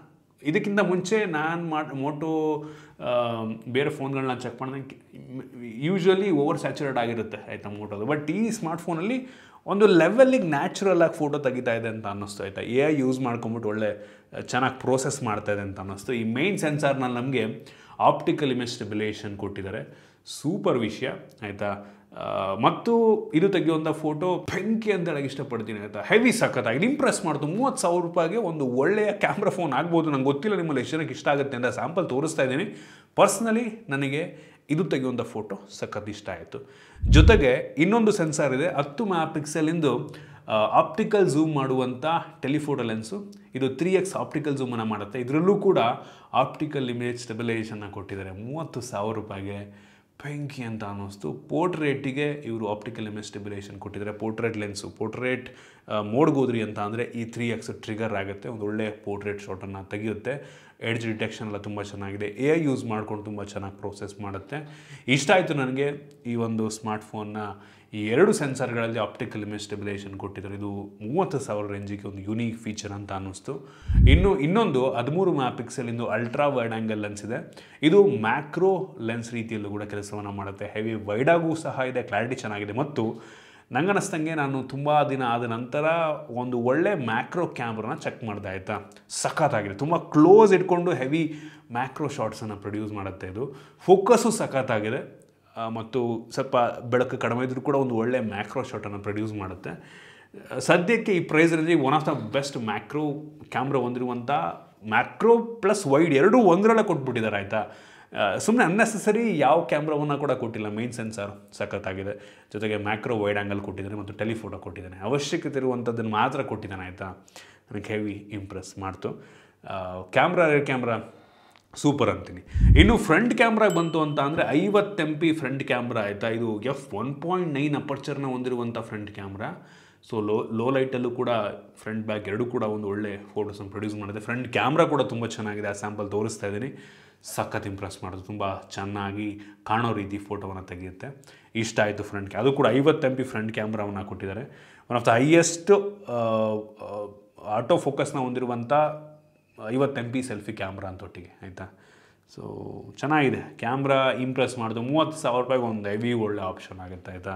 ಇದಕ್ಕಿಂತ ಮುಂಚೆ ನಾನು ಮಾಡಿ ಮೋಟೋ ಬೇರೆ ಫೋನ್ಗಳನ್ನ ಚೆಕ್ ಮಾಡಿದಂಗೆ ಯೂಶ್ವಲಿ ಓವರ್ ಸ್ಯಾಚುರೇಟ್ ಆಗಿರುತ್ತೆ ಆಯಿತಾ ಮೋಟೋದು ಬಟ್ ಈ ಸ್ಮಾರ್ಟ್ಫೋನಲ್ಲಿ ಒಂದು ಲೆವೆಲಿಗೆ ನ್ಯಾಚುರಲ್ ಆಗಿ ಫೋಟೋ ತೆಗಿತಾ ಇದೆ ಅಂತ ಅನ್ನಿಸ್ತು ಆಯಿತಾ ಎ ಐ ಯೂಸ್ ಮಾಡ್ಕೊಂಬಿಟ್ಟು ಒಳ್ಳೆ ಚೆನ್ನಾಗಿ ಪ್ರೋಸೆಸ್ ಮಾಡ್ತಾ ಇದೆ ಅಂತ ಅನ್ನಿಸ್ತು ಈ ಮೇನ್ ಸೆನ್ಸಾರ್ನಲ್ಲಿ ನಮಗೆ ಆಪ್ಟಿಕಲ್ ಇಮೇಜ್ ಸ್ಟೆಬಿಲೇಷನ್ ಕೊಟ್ಟಿದ್ದಾರೆ ಸೂಪರ್ ವಿಷಯ ಆಯಿತಾ ಮತ್ತು ಇದು ತೆಗೆಯುವಂಥ ಫೋಟೋ ಬೆಂಕಿ ಅಂತ ಹೇಳಿ ಇಷ್ಟಪಡ್ತೀನಿ ಆಯಿತಾ ಹೆವಿ ಸಖತ್ತಾಗಿ ಇಂಪ್ರೆಸ್ ಮಾಡ್ತು ಮೂವತ್ತು ಸಾವಿರ ರೂಪಾಯಿಗೆ ಒಂದು ಒಳ್ಳೆಯ ಕ್ಯಾಮ್ರಾ ಫೋನ್ ಆಗ್ಬೋದು ನಂಗೆ ಗೊತ್ತಿಲ್ಲ ನಿಮ್ಮಲ್ಲಿ ಎಷ್ಟು ಜನಕ್ಕೆ ಇಷ್ಟ ಆಗುತ್ತೆ ಅಂತ ಸ್ಯಾಂಪಲ್ ತೋರಿಸ್ತಾ ಇದ್ದೀನಿ ಪರ್ಸ್ನಲಿ ನನಗೆ ಇದು ತೆಗೆಯುವಂಥ ಫೋಟೋ ಸಖತ್ ಇಷ್ಟ ಆಯಿತು ಜೊತೆಗೆ ಇನ್ನೊಂದು ಸೆನ್ಸಾರ್ ಇದೆ ಹತ್ತು ಮ್ಯಾಪಿಕ್ಸೆಲಿಂದು ಆಪ್ಟಿಕಲ್ ಝೂಮ್ ಮಾಡುವಂಥ ಟೆಲಿಫೋಟೋ ಲೆನ್ಸು ಇದು ತ್ರೀ ಎಕ್ಸ್ ಆಪ್ಟಿಕಲ್ ಝೂಮನ್ನು ಮಾಡುತ್ತೆ ಇದರಲ್ಲೂ ಕೂಡ ಆಪ್ಟಿಕಲ್ ಇಮೇಜ್ ಸ್ಟೆಬಿಲೈಸೇಷನ್ನ ಕೊಟ್ಟಿದ್ದಾರೆ ಮೂವತ್ತು ಸಾವಿರ ರೂಪಾಯಿಗೆ ಬೆಂಕಿ ಅಂತ ಅನ್ನಿಸ್ತು ಪೋರ್ಟ್ರೇಟಿಗೆ ಇವರು ಆಪ್ಟಿಕಲ್ ಇಮೇಜ್ ಸ್ಟೆಬಿಲೇಷನ್ ಕೊಟ್ಟಿದ್ದಾರೆ ಪೋರ್ಟ್ರೇಟ್ ಲೆನ್ಸು ಪೋರ್ಟ್ರೇಟ್ ಮೋಡ್ಗೋದ್ರಿ ಅಂತ ಅಂದರೆ ಈ ತ್ರೀ ಎಕ್ಸ್ ಟ್ರಿಗರ್ ಆಗುತ್ತೆ ಒಂದು ಒಳ್ಳೆ ಪೋರ್ಟ್ರೇಟ್ ಶಾಟನ್ನು ತೆಗೆಯುತ್ತೆ ಎಡ್ಜ್ ಡಿಟೆಕ್ಷನ್ ಎಲ್ಲ ತುಂಬ ಚೆನ್ನಾಗಿದೆ ಎ ಐ ಯೂಸ್ ಮಾಡ್ಕೊಂಡು ತುಂಬ ಚೆನ್ನಾಗಿ ಪ್ರೋಸೆಸ್ ಮಾಡುತ್ತೆ ಇಷ್ಟ ಆಯಿತು ನನಗೆ ಈ ಒಂದು ಸ್ಮಾರ್ಟ್ಫೋನ್ನ ಈ ಎರಡು ಸೆನ್ಸರ್ಗಳಲ್ಲಿ ಆಪ್ಟಿಕಲ್ ಇಮೇಜ್ ಸ್ಟೆಬಿಲೈಸೇಷನ್ ಕೊಟ್ಟಿದ್ದಾರೆ ಇದು ಮೂವತ್ತು ಸಾವಿರ ರೇಂಜಿಗೆ ಒಂದು ಯುನೀಕ್ ಫೀಚರ್ ಅಂತ ಅನ್ನಿಸ್ತು ಇನ್ನು ಇನ್ನೊಂದು ಹದಿಮೂರು ಪಿಕ್ಸೆಲ್ ಇಂದು ಅಲ್ಟ್ರಾ ವೈಡ್ ಆ್ಯಂಗಲ್ ಲೆನ್ಸ್ ಇದೆ ಇದು ಮ್ಯಾಕ್ರೋ ಲೆನ್ಸ್ ರೀತಿಯಲ್ಲೂ ಕೂಡ ಕೆಲಸವನ್ನು ಮಾಡುತ್ತೆ ಹೆವಿ ವೈಡಾಗೂ ಸಹ ಇದೆ ಕ್ಲಾರಿಟಿ ಚೆನ್ನಾಗಿದೆ ಮತ್ತು ನಂಗನ್ನಿಸ್ದಂಗೆ ನಾನು ತುಂಬ ದಿನ ಆದ ನಂತರ ಒಂದು ಒಳ್ಳೆ ಮ್ಯಾಕ್ರೋ ಕ್ಯಾಮ್ರಾನ ಚೆಕ್ ಮಾಡಿದೆ ಆಯಿತಾ ಸಖತ್ತಾಗಿದೆ ತುಂಬ ಕ್ಲೋಸ್ ಇಟ್ಕೊಂಡು ಹೆವಿ ಮ್ಯಾಕ್ರೋ ಶಾಟ್ಸನ್ನು ಪ್ರೊಡ್ಯೂಸ್ ಮಾಡುತ್ತೆ ಇದು ಫೋಕಸ್ಸು ಸಖತ್ತಾಗಿದೆ ಮತ್ತು ಸ್ವಲ್ಪ ಬೆಳಕು ಕಡಿಮೆ ಇದ್ದರೂ ಕೂಡ ಒಂದು ಒಳ್ಳೆ ಮ್ಯಾಕ್ರೋ ಶಾಟನ್ನು ಪ್ರೊಡ್ಯೂಸ್ ಮಾಡುತ್ತೆ ಸದ್ಯಕ್ಕೆ ಈ ಪ್ರೈಸಲ್ಲಿ one of the best macro camera ಹೊಂದಿರುವಂಥ ಮ್ಯಾಕ್ರೋ ಪ್ಲಸ್ ವೈಡ್ ಎರಡೂ ಒಂದರಲ್ಲೇ ಕೊಟ್ಬಿಟ್ಟಿದ್ದಾರೆ ಆಯಿತಾ ಸುಮ್ಮನೆ ಅನ್ನೆಸೆಸರಿ ಯಾವ ಕ್ಯಾಮ್ರಾವನ್ನು ಕೂಡ ಕೊಟ್ಟಿಲ್ಲ ಮೇನ್ ಸೆನ್ಸರ್ ಸಖತ್ತಾಗಿದೆ ಜೊತೆಗೆ ಮ್ಯಾಕ್ರೋ ವೈಡ್ ಆ್ಯಂಗಲ್ ಕೊಟ್ಟಿದ್ದಾನೆ ಮತ್ತು ಟೆಲಿಫೋಟೋ ಕೊಟ್ಟಿದ್ದಾನೆ ಅವಶ್ಯಕತೆ ಇರುವಂಥದ್ದನ್ನು ಮಾತ್ರ ಕೊಟ್ಟಿದ್ದಾನೆ ಆಯಿತಾ ನನಗೆ ಹೆವಿ ಇಂಪ್ರೆಸ್ ಮಾಡ್ತು ಕ್ಯಾಮ್ರಾ ಕ್ಯಾಮ್ರಾ ಸೂಪರ್ ಅಂತೀನಿ ಇನ್ನು ಫ್ರಂಟ್ ಕ್ಯಾಮ್ರಾಗೆ ಬಂತು ಅಂತ ಅಂದರೆ ಐವತ್ತು ಎಮ್ ಪಿ ಫ್ರಂಟ್ ಕ್ಯಾಮ್ರಾ ಆಯಿತಾ ಇದು ಎಫ್ ಒನ್ ಪಾಯಿಂಟ್ ನೈನ್ ಅಪರ್ಚರ್ನ ಹೊಂದಿರುವಂಥ front camera so low low ಲೈಟಲ್ಲೂ ಕೂಡ ಫ್ರಂಟ್ ಬ್ಯಾಕ್ ಎರಡೂ ಕೂಡ ಒಂದು ಒಳ್ಳೆ ಫೋಟೋಸನ್ನು ಪ್ರೊಡ್ಯೂಸ್ ಮಾಡಿದೆ ಫ್ರಂಟ್ ಕ್ಯಾಮ್ರಾ ಕೂಡ ತುಂಬ ಚೆನ್ನಾಗಿದೆ ಆ ಸ್ಯಾಂಪಲ್ ತೋರಿಸ್ತಾ ಇದ್ದೀನಿ ಸಖತ್ ಇಂಪ್ರೆಸ್ ಮಾಡೋದು ತುಂಬ ಚೆನ್ನಾಗಿ ಕಾಣೋ ರೀತಿ ಫೋಟೋವನ್ನು ತೆಗೆಯುತ್ತೆ ಇಷ್ಟ ಆಯಿತು ಫ್ರಂಟ್ ಅದು ಕೂಡ ಐವತ್ತು ಎಂ ಪಿ ಫ್ರಂಟ್ ಕ್ಯಾಮ್ರಾವನ್ನು ಕೊಟ್ಟಿದ್ದಾರೆ one of the highest auto ಫೋಕಸ್ನ ಹೊಂದಿರುವಂಥ ಐವತ್ತು ಎಮ್ ಪಿ ಸೆಲ್ಫಿ ಕ್ಯಾಮ್ರಾ ಅಂತ ಒಟ್ಟಿಗೆ ಆಯಿತಾ ಸೊ ಚೆನ್ನಾಗಿದೆ ಕ್ಯಾಮ್ರಾ ಇಂಪ್ರೆಸ್ ಮಾಡಿತು ಮೂವತ್ತು ಸಾವಿರ ರೂಪಾಯಿಗೆ ಒಂದು ಹೆವಿ ಒಳ್ಳೆ ಆಪ್ಷನ್ ಆಗುತ್ತೆ ಆಯಿತಾ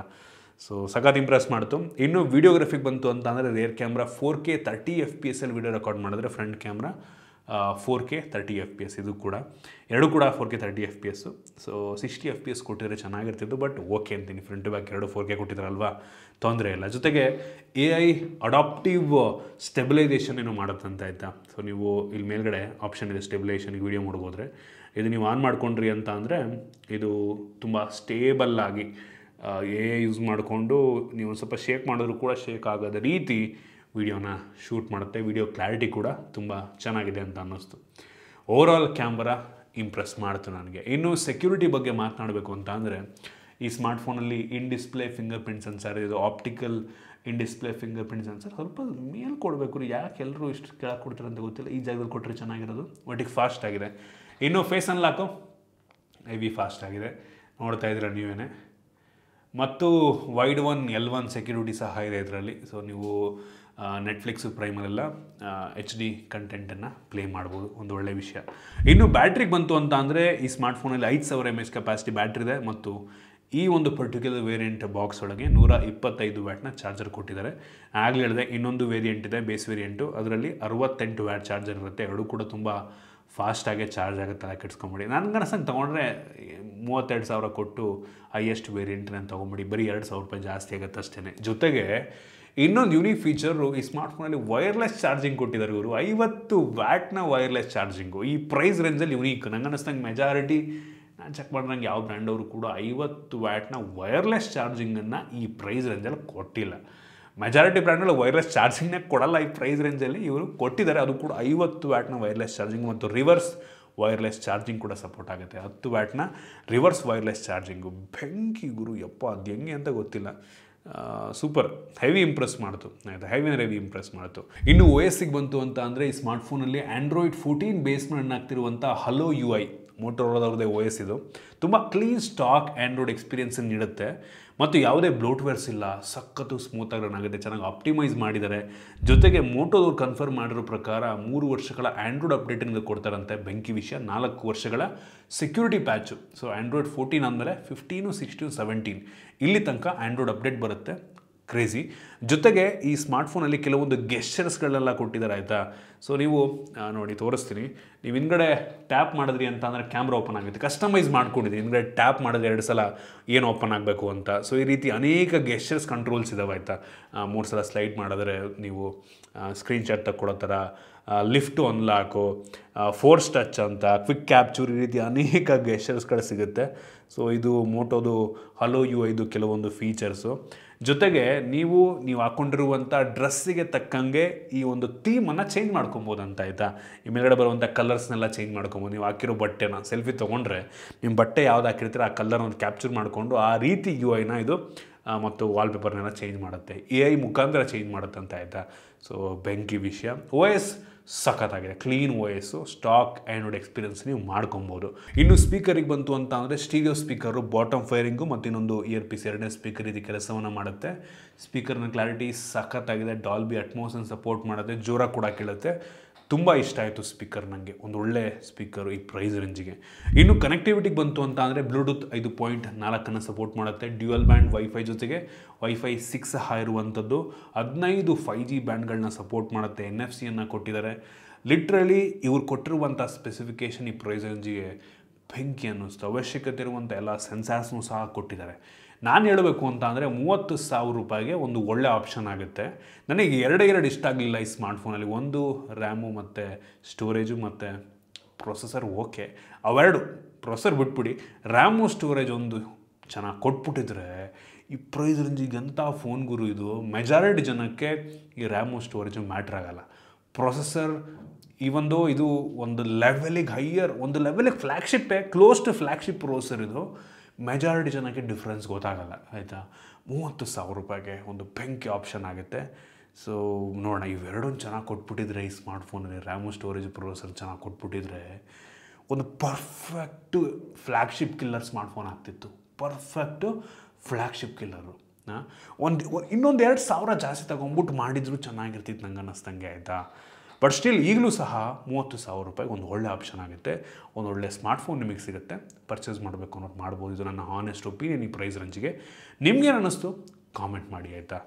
ಸೊ ಸಖತ್ ಇಂಪ್ರೆಸ್ ಮಾಡ್ತು ಇನ್ನು ವೀಡಿಯೋಗ್ರಫಿಗೆ ಬಂತು ಅಂತಂದರೆ rear camera four K thirty F P S ಎಲ್ ವೀಡಿಯೋ ರೆಕಾರ್ಡ್ ಮಾಡಿದ್ರೆ front camera four K thirty F P S ಇದು ಕೂಡ ಎರಡು ಕೂಡ four K thirty F P S so sixty F P S ಕೊಟ್ಟಿದ್ರೆ ಚೆನ್ನಾಗಿರ್ತಿತ್ತು ಬಟ್ ಓಕೆ ಅಂತೀನಿ front back ಎರಡು ಫೋರ್ ಕೆ ಕೊಟ್ಟಿದ್ರಲ್ವಾ ತೊಂದರೆ ಇಲ್ಲ ಜೊತೆಗೆ ಎ ಐ ಅಡಾಪ್ಟಿವ್ ಸ್ಟೆಬಿಲೈಸೇಷನ್ ಏನೋ ಮಾಡುತ್ತಂತ ಆಯಿತಾ ಸೊ ನೀವು ಇಲ್ಲಿ ಮೇಲ್ಗಡೆ ಆಪ್ಷನ್ ಇದೆ ಸ್ಟೆಬಿಲೈಸೇಷನ್ಗೆ ವೀಡಿಯೋ ಮಾಡ್ಬೋದ್ರೆ ಇದು ನೀವು ಆನ್ ಮಾಡ್ಕೊಂಡ್ರಿ ಅಂತ ಅಂದರೆ ಇದು ತುಂಬ ಸ್ಟೇಬಲ್ ಆಗಿ ಎ ಯೂಸ್ ಮಾಡಿಕೊಂಡು ನೀವು ಸ್ವಲ್ಪ ಶೇಕ್ ಮಾಡಿದ್ರು ಕೂಡ ಶೇಕ್ ಆಗದ ರೀತಿ ವೀಡಿಯೋನ ಶೂಟ್ ಮಾಡುತ್ತೆ ವೀಡಿಯೋ ಕ್ಲಾರಿಟಿ ಕೂಡ ತುಂಬ ಚೆನ್ನಾಗಿದೆ ಅಂತ ಅನ್ನಿಸ್ತು ಓವರಾಲ್ ಕ್ಯಾಮ್ರಾ ಇಂಪ್ರೆಸ್ ಮಾಡ್ತು ನನಗೆ ಇನ್ನು ಸೆಕ್ಯೂರಿಟಿ ಬಗ್ಗೆ ಮಾತನಾಡಬೇಕು ಅಂತ ಅಂದರೆ ಈ ಸ್ಮಾರ್ಟ್ಫೋನಲ್ಲಿ in display fingerprint sensor ಇದು optical in display fingerprint sensor ಸ್ವಲ್ಪ ಮೇಲೆ ಕೊಡಬೇಕು ರೀ ಯಾಕೆ ಎಲ್ಲರೂ ಇಷ್ಟು ಕೆಳಗೆ ಕೊಡ್ತಾರೆ ಅಂತ ಗೊತ್ತಿಲ್ಲ ಈ ಜಾಗದಲ್ಲಿ ಕೊಟ್ಟರೆ ಚೆನ್ನಾಗಿರೋದು ಒಟ್ಟಿಗೆ ಫಾಸ್ಟ್ ಆಗಿದೆ ಇನ್ನು ಫೇಸ್ ಅನ್ಲಾಕು ಹೆವಿ ಫಾಸ್ಟ್ ಆಗಿದೆ ನೋಡ್ತಾ ಇದ್ದೀರ ನೀವೇನೇ ಮತ್ತು Widevine L one security ಸಹ ಇದೆ ಇದರಲ್ಲಿ ಸೊ ನೀವು ನೆಟ್ಫ್ಲಿಕ್ಸ್ ಪ್ರೈಮಲೆಲ್ಲ ಎಚ್ ಡಿ ಕಂಟೆಂಟನ್ನು ಪ್ಲೇ ಮಾಡ್ಬೋದು ಒಂದು ಒಳ್ಳೆಯ ವಿಷಯ ಇನ್ನು ಬ್ಯಾಟ್ರಿಗೆ ಬಂತು ಅಂತ ಅಂದರೆ ಈ ಸ್ಮಾರ್ಟ್ಫೋನಲ್ಲಿ ಐದು ಸಾವಿರ ಎಮ್ ಎಚ್ ಕೆಪಾಸಿಟಿ ಬ್ಯಾಟ್ರಿ ಇದೆ ಮತ್ತು ಈ ಒಂದು ಪರ್ಟಿಕ್ಯುಲರ್ ವೇರಿಯಂಟ್ ಬಾಕ್ಸ್ ಒಳಗೆ ನೂರ ಇಪ್ಪತ್ತೈದು ವ್ಯಾಟ್ನ ಚಾರ್ಜರ್ ಕೊಟ್ಟಿದ್ದಾರೆ ಆಗಲೇ ಹೇಳಿದೆ ಇನ್ನೊಂದು ವೇರಿಯಂಟ್ ಇದೆ ಬೇಸ್ ವೇರಿಯಂಟು ಅದರಲ್ಲಿ ಅರವತ್ತೆಂಟು ವ್ಯಾಟ್ ಚಾರ್ಜರ್ ಇರುತ್ತೆ ಎರಡು ಕೂಡ ತುಂಬ ಫಾಸ್ಟಾಗೆ ಚಾರ್ಜ್ ಆಗುತ್ತೆ ಅಲ್ಲ ಕೆಡ್ಸ್ಕೊಂಬಿಡಿ ನಾನು ಕನಸಂಗೆ ತೊಗೊಂಡ್ರೆ ಮೂವತ್ತೆರಡು ಸಾವಿರ ಕೊಟ್ಟು ಹೈಯೆಸ್ಟ್ ವೇರಿಯಂಟ್ ನಾನು ತೊಗೊಂಬಿಡಿ ಬರೀ ಎರಡು ಸಾವಿರ ರೂಪಾಯಿ ಜಾಸ್ತಿ ಆಗುತ್ತೆ ಅಷ್ಟೇ ಜೊತೆಗೆ ಇನ್ನೊಂದು ಯೂನಿಕ್ ಫೀಚರು ಈ ಸ್ಮಾರ್ಟ್ಫೋನಲ್ಲಿ ವೈರ್ಲೆಸ್ ಚಾರ್ಜಿಂಗ್ ಕೊಟ್ಟಿದ್ದಾರೆ ಇವರು ಐವತ್ತು ವ್ಯಾಟ್ನ ವೈರ್ಲೆಸ್ ಚಾರ್ಜಿಂಗು ಈ ಪ್ರೈಸ್ ರೇಂಜಲ್ಲಿ ಯುನೀಕ್ ನಂಗೆ ಅನ್ನಿಸ್ದಂಗೆ ಮೆಜಾರಿಟಿ ನಾನು ಚೆಕ್ ಮಾಡಿದಂಗೆ ಯಾವ ಬ್ರ್ಯಾಂಡವರು ಕೂಡ ಐವತ್ತು ವ್ಯಾಟ್ನ ವೈರ್ಲೆಸ್ ಚಾರ್ಜಿಂಗನ್ನು ಈ ಪ್ರೈಸ್ ರೇಂಜಲ್ಲಿ ಕೊಟ್ಟಿಲ್ಲ ಮೆಜಾರಿಟಿ ಬ್ರ್ಯಾಂಡಲ್ಲಿ ವೈರ್ಲೆಸ್ ಚಾರ್ಜಿಂಗ್ನೇ ಕೊಡಲ್ಲ ಈ ಪ್ರೈಸ್ ರೇಂಜಲ್ಲಿ ಇವರು ಕೊಟ್ಟಿದ್ದಾರೆ ಅದು ಕೂಡ ಐವತ್ತು ವ್ಯಾಟ್ನ ವೈರ್ಲೆಸ್ ಚಾರ್ಜಿಂಗ್ ಮತ್ತು ರಿವರ್ಸ್ ವೈರ್ಲೆಸ್ ಚಾರ್ಜಿಂಗ್ ಕೂಡ ಸಪೋರ್ಟ್ ಆಗುತ್ತೆ ಹತ್ತು ವ್ಯಾಟ್ನ ರಿವರ್ಸ್ ವೈರ್ಲೆಸ್ ಚಾರ್ಜಿಂಗು ಬೆಂಕಿ ಗುರು ಯಪ್ಪ ಅದು ಹೆಂಗೆ ಅಂತ ಗೊತ್ತಿಲ್ಲ ಸೂಪರ್ ಹೆವಿ ಇಂಪ್ರೆಸ್ ಮಾಡ್ತು ಆಯಿತಾ ಹೆವಿ ಅಂದರೆ ಹೆವಿ ಇಂಪ್ರೆಸ್ ಮಾಡ್ತು ಇನ್ನು ಓ ಎಸ್ಸಿಗೆ ಬಂತು ಅಂತ ಅಂದರೆ ಈ ಸ್ಮಾರ್ಟ್ಫೋನಲ್ಲಿ ಆ್ಯಂಡ್ರಾಯ್ಡ್ ಫೋರ್ಟೀನ್ ಬೇಸ್ಮೆಂಟ್ ಆಗ್ತಿರುವಂಥ hello U I motor O S ಇದು ತುಂಬ ಕ್ಲೀನ್ ಸ್ಟಾಕ್ ಆ್ಯಂಡ್ರಾಯ್ಡ್ ಎಕ್ಸ್ಪೀರಿಯನ್ಸ್ ನೀಡುತ್ತೆ ಮತ್ತು ಯಾವುದೇ ಬ್ಲೋಟ್ವೇರ್ಸ್ ಇಲ್ಲ ಸಖತ್ತು ಸ್ಮೂತಾಗಿ ರನ್ ಆಗುತ್ತೆ ಚೆನ್ನಾಗಿ ಆಪ್ಟಿಮೈಸ್ ಮಾಡಿದ್ದಾರೆ ಜೊತೆಗೆ ಮೋಟೋದವ್ರು ಕನ್ಫರ್ಮ್ ಮಾಡಿರೋ ಪ್ರಕಾರ ಮೂರು ವರ್ಷಗಳ ಆ್ಯಂಡ್ರಾಯ್ಡ್ ಅಪ್ಡೇಟಿಂದ ಕೊಡ್ತಾರಂತೆ ಬೆಂಕಿ ವಿಷಯ ನಾಲ್ಕು ವರ್ಷಗಳ security patch so Android fourteen ಅಂದರೆ ಫಿಫ್ಟೀನು ಸಿಕ್ಸ್ಟೀನು ಸೆವೆಂಟೀನ್ ಇಲ್ಲಿ ತನಕ ಆ್ಯಂಡ್ರಾಯ್ಡ್ ಅಪ್ಡೇಟ್ ಬರುತ್ತೆ ಕ್ರೇಜಿ ಜೊತೆಗೆ ಈ ಸ್ಮಾರ್ಟ್ಫೋನಲ್ಲಿ ಕೆಲವೊಂದು ಗೆಸ್ಚರ್ಸ್ಗಳೆಲ್ಲ ಕೊಟ್ಟಿದ್ದಾರೆ ಆಯಿತಾ ಸೊ ನೀವು ನೋಡಿ ತೋರಿಸ್ತೀನಿ ನೀವು ಹಿಂದ್ಗಡೆ ಟ್ಯಾಪ್ ಮಾಡಿದ್ರಿ ಅಂತ ಅಂದರೆ ಕ್ಯಾಮ್ರಾ ಓಪನ್ ಆಗುತ್ತೆ ಕಸ್ಟಮೈಸ್ ಮಾಡ್ಕೊಂಡಿದ್ದೀನಿ ಹಿಂದ್ಗಡೆ ಟ್ಯಾಪ್ ಮಾಡಿದ್ರೆ ಎರಡು ಸಲ ಏನು ಓಪನ್ ಆಗಬೇಕು ಅಂತ ಸೊ ಈ ರೀತಿ ಅನೇಕ ಗೆಸ್ಚರ್ಸ್ ಕಂಟ್ರೋಲ್ಸ್ ಇದಾವೆ ಆಯಿತಾ ಮೂರು ಸಲ ಸ್ಲೈಡ್ ಮಾಡಿದ್ರೆ ನೀವು ಸ್ಕ್ರೀನ್ ತಗೊಳ್ಳೋ ಥರ ಲಿಫ್ಟು ಅನ್ಲಾಕು ಫೋರ್ಸ್ ಟಚ್ ಅಂತ ಕ್ವಿಕ್ ಕ್ಯಾಪ್ಚೂರ್ ಈ ರೀತಿ ಅನೇಕ ಗೆಸ್ಚರ್ಸ್ಗಳು ಸಿಗುತ್ತೆ ಸೊ ಇದು ಮೋಟೋದು ಹಲೋ ಯು ಐದು ಕೆಲವೊಂದು ಫೀಚರ್ಸು ಜೊತೆಗೆ ನೀವು ನೀವು ಹಾಕ್ಕೊಂಡಿರುವಂಥ ಡ್ರೆಸ್ಸಿಗೆ ತಕ್ಕಂಗೆ ಈ ಒಂದು ಥೀಮನ್ನು ಚೇಂಜ್ ಮಾಡ್ಕೊಬೋದು ಅಂತ ಆಯಿತಾ ಈ ಮೇಲ್ಗಡೆ ಬರುವಂಥ ಕಲರ್ಸ್ನೆಲ್ಲ ಚೇಂಜ್ ಮಾಡ್ಕೊಬೋದು ನೀವು ಹಾಕಿರೋ ಬಟ್ಟೆನ ಸೆಲ್ಫಿ ತೊಗೊಂಡ್ರೆ ನಿಮ್ಮ ಬಟ್ಟೆ ಯಾವ್ದು ಹಾಕಿರ್ತೀರ ಆ ಕಲರ್ನ ಕ್ಯಾಪ್ಚರ್ ಮಾಡಿಕೊಂಡು ಆ ರೀತಿ ಯು ಐನ ಇದು ಮತ್ತು ವಾಲ್ಪೇಪರ್ನೆಲ್ಲ ಚೇಂಜ್ ಮಾಡುತ್ತೆ ಎ ಐ ಮುಖಾಂತರ ಚೇಂಜ್ ಮಾಡುತ್ತೆ ಅಂತ ಆಯಿತಾ ಸೊ ಬೆಂಕಿ ವಿಷಯ ಓ ಎಸ್ ಸಖತ್ತಾಗಿದೆ ಕ್ಲೀನ್ ಓ ಸ್ಟಾಕ್ ಆ್ಯಂಡ್ ಎಕ್ಸ್ಪೀರಿಯನ್ಸ್ ನೀವು ಮಾಡ್ಕೊಬೋದು ಇನ್ನು ಸ್ಪೀಕರಿಗೆ ಬಂತು ಅಂತ ಅಂದರೆ ಸ್ಟೀರಿಯೋ ಸ್ಪೀಕರು ಬಾಟಮ್ ಫೈರಿಂಗು ಮತ್ತು ಇನ್ನೊಂದು ಇಯರ್ ಪೀಸ್ ಎರಡನೇ ಸ್ಪೀಕರ್ ಇದು ಕೆಲಸವನ್ನು ಮಾಡುತ್ತೆ ಸ್ಪೀಕರ್ನ ಕ್ಲಾರಿಟಿ ಸಖತ್ತಾಗಿದೆ ಡಾಲ್ಬಿ ಅಟ್ಮೋಸನ್ ಸಪೋರ್ಟ್ ಮಾಡುತ್ತೆ ಜೋರಾಗಿ ಕೂಡ ಕೇಳುತ್ತೆ ತುಂಬ ಇಷ್ಟ ಆಯಿತು ಸ್ಪೀಕರ್ ನನಗೆ ಒಂದು ಒಳ್ಳೆ ಸ್ಪೀಕರು ಈ ಪ್ರೈಸ್ ರೇಂಜಿಗೆ ಇನ್ನು ಕನೆಕ್ಟಿವಿಟಿಗೆ ಬಂತು ಅಂತ ಅಂದರೆ ಬ್ಲೂಟೂತ್ ಐದು ಪಾಯಿಂಟ್ ನಾಲ್ಕನ್ನು ಸಪೋರ್ಟ್ ಮಾಡುತ್ತೆ ಡ್ಯೂಯಲ್ ಬ್ಯಾಂಡ್ ವೈಫೈ ಜೊತೆಗೆ ವೈಫೈ ಸಿಕ್ಸ್ ಸಹ ಇರುವಂಥದ್ದು ಹದಿನೈದು ಫೈ ಜಿ ಬ್ಯಾಂಡ್ಗಳನ್ನ ಸಪೋರ್ಟ್ ಮಾಡುತ್ತೆ ಎನ್ ಎಫ್ ಸಿಯನ್ನು ಕೊಟ್ಟಿದ್ದಾರೆ ಲಿಟ್ರಲಿ ಇವರು ಕೊಟ್ಟಿರುವಂಥ ಸ್ಪೆಸಿಫಿಕೇಷನ್ ಈ ಪ್ರೈಸ್ ರೇಂಜಿಗೆ ಬೆಂಕಿ ಅನ್ನಿಸ್ತು ಅವಶ್ಯಕತೆ ಇರುವಂಥ ಎಲ್ಲ ಸೆನ್ಸಾರ್ಸ್ನೂ ಸಹ ಕೊಟ್ಟಿದ್ದಾರೆ ನಾನು ಹೇಳಬೇಕು ಅಂತ ಅಂದರೆ ಮೂವತ್ತು ಸಾವಿರ ರೂಪಾಯಿಗೆ ಒಂದು ಒಳ್ಳೆ ಆಪ್ಷನ್ ಆಗುತ್ತೆ ನನಗೆ ಎರಡು ಎರಡು ಇಷ್ಟ ಆಗಲಿಲ್ಲ ಈ ಸ್ಮಾರ್ಟ್ಫೋನಲ್ಲಿ ಒಂದು ರ್ಯಾಮು ಮತ್ತು ಸ್ಟೋರೇಜು ಮತ್ತು ಪ್ರೊಸೆಸರ್ ಓಕೆ ಅವೆರಡು ಪ್ರೊಸೆಸರ್ ಬಿಟ್ಬಿಡಿ ರ್ಯಾಮು ಸ್ಟೋರೇಜ್ ಒಂದು ಚೆನ್ನಾಗಿ ಕೊಟ್ಬಿಟ್ಟಿದ್ರೆ ಈ ಪ್ರೈಸ್ ಎಂಥ ಫೋನ್ ಗುರು ಇದು ಮೆಜಾರಿಟಿ ಜನಕ್ಕೆ ಈ ರ್ಯಾಮು ಸ್ಟೋರೇಜು ಮ್ಯಾಟ್ರ್ ಆಗಲ್ಲ ಪ್ರೊಸೆಸರ್ ಒಂದು ಇದು ಒಂದು ಲೆವೆಲಿಗೆ ಹೈಯರ್ ಒಂದು ಲೆವೆಲಿಗೆ ಫ್ಲ್ಯಾಗ್ಶಿಪ್ಪೇ ಕ್ಲೋಸ್ ಟು ಫ್ಲ್ಯಾಗ್ಶಿಪ್ ಪ್ರೊಸೆಸರ್ ಇದು ಮೆಜಾರಿಟಿ ಜನಕ್ಕೆ ಡಿಫ್ರೆನ್ಸ್ ಗೊತ್ತಾಗಲ್ಲ ಆಯಿತಾ ಮೂವತ್ತು ಸಾವಿರ ರೂಪಾಯಿಗೆ ಒಂದು ಬೆಂಕಿ ಆಪ್ಷನ್ ಆಗುತ್ತೆ ಸೊ ನೋಡೋಣ ಇವೆರಡೊಂದು ಚೆನ್ನಾಗಿ ಕೊಟ್ಬಿಟ್ಟಿದ್ರೆ ಈ ಸ್ಮಾರ್ಟ್ಫೋನಲ್ಲಿ ರ್ಯಾಮು ಸ್ಟೋರೇಜ್ ಪ್ರೊಸೆಸರ್ ಚೆನ್ನಾಗಿ ಕೊಟ್ಬಿಟ್ಟಿದ್ರೆ ಒಂದು ಪರ್ಫೆಕ್ಟು ಫ್ಲ್ಯಾಗ್ಶಿಪ್ ಕಿಲ್ಲರ್ ಸ್ಮಾರ್ಟ್ಫೋನ್ ಆಗ್ತಿತ್ತು ಪರ್ಫೆಕ್ಟು ಫ್ಲ್ಯಾಗ್ಶಿಪ್ ಕಿಲ್ಲರು ಒಂದು ಇನ್ನೊಂದು ಎರಡು ಸಾವಿರ ಜಾಸ್ತಿ ತಗೊಂಬಿಟ್ಟು ಮಾಡಿದ್ರು ಚೆನ್ನಾಗಿರ್ತಿತ್ತು ನಂಗೆ ಅನ್ನಿಸ್ತಂಗೆ ಆಯಿತಾ ಬಟ್ ಸ್ಟಿಲ್ ಈಗಲೂ ಸಹ ಮೂವತ್ತು ಸಾವಿರ ರೂಪಾಯಿ ಒಂದು ಒಳ್ಳೆ ಆಪ್ಷನ್ ಆಗುತ್ತೆ ಒಂದೊಳ್ಳೆ ಸ್ಮಾರ್ಟ್ಫೋನ್ ನಿಮಗೆ ಸಿಗುತ್ತೆ ಪರ್ಚೇಸ್ ಮಾಡಬೇಕು ಅನ್ನೋದು ಮಾಡ್ಬೋದು ಇದು ನನ್ನ ಹಾನೆಸ್ಟ್ ಒಪಿನಿಯನ್ ಈ ಪ್ರೈಸ್ ರೇಂಜ್ಗೆ ನಿಮಗೇನು ಅನ್ನಿಸ್ತು ಕಾಮೆಂಟ್ ಮಾಡಿ ಆಯಿತಾ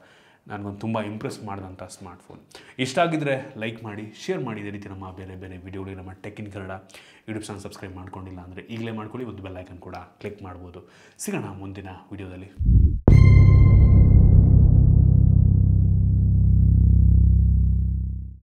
ನನಗೊಂದು ತುಂಬ ಇಂಪ್ರೆಸ್ ಮಾಡಿದಂಥ ಸ್ಮಾರ್ಟ್ಫೋನ್ ಇಷ್ಟ ಆಗಿದ್ದರೆ ಲೈಕ್ ಮಾಡಿ ಶೇರ್ ಮಾಡಿ ಇದೇ ರೀತಿ ನಮ್ಮ ಬೇರೆ ಬೇರೆ ವೀಡಿಯೋಗಳಿಗೆ ನಮ್ಮ ಟೆಕ್ಕಿನ ಕನ್ನಡ ಯೂಟ್ಯೂಬ್ ಚಾನಲ್ ಸಬ್ಸ್ಕ್ರೈಬ್ ಮಾಡ್ಕೊಂಡಿಲ್ಲ ಅಂದರೆ ಈಗಲೇ ಮಾಡ್ಕೊಳ್ಳಿ ಒಂದು ಬೆಲ್ಲೈಕನ್ ಕೂಡ ಕ್ಲಿಕ್ ಮಾಡ್ಬೋದು ಸಿಗೋಣ ಮುಂದಿನ ವೀಡಿಯೋದಲ್ಲಿ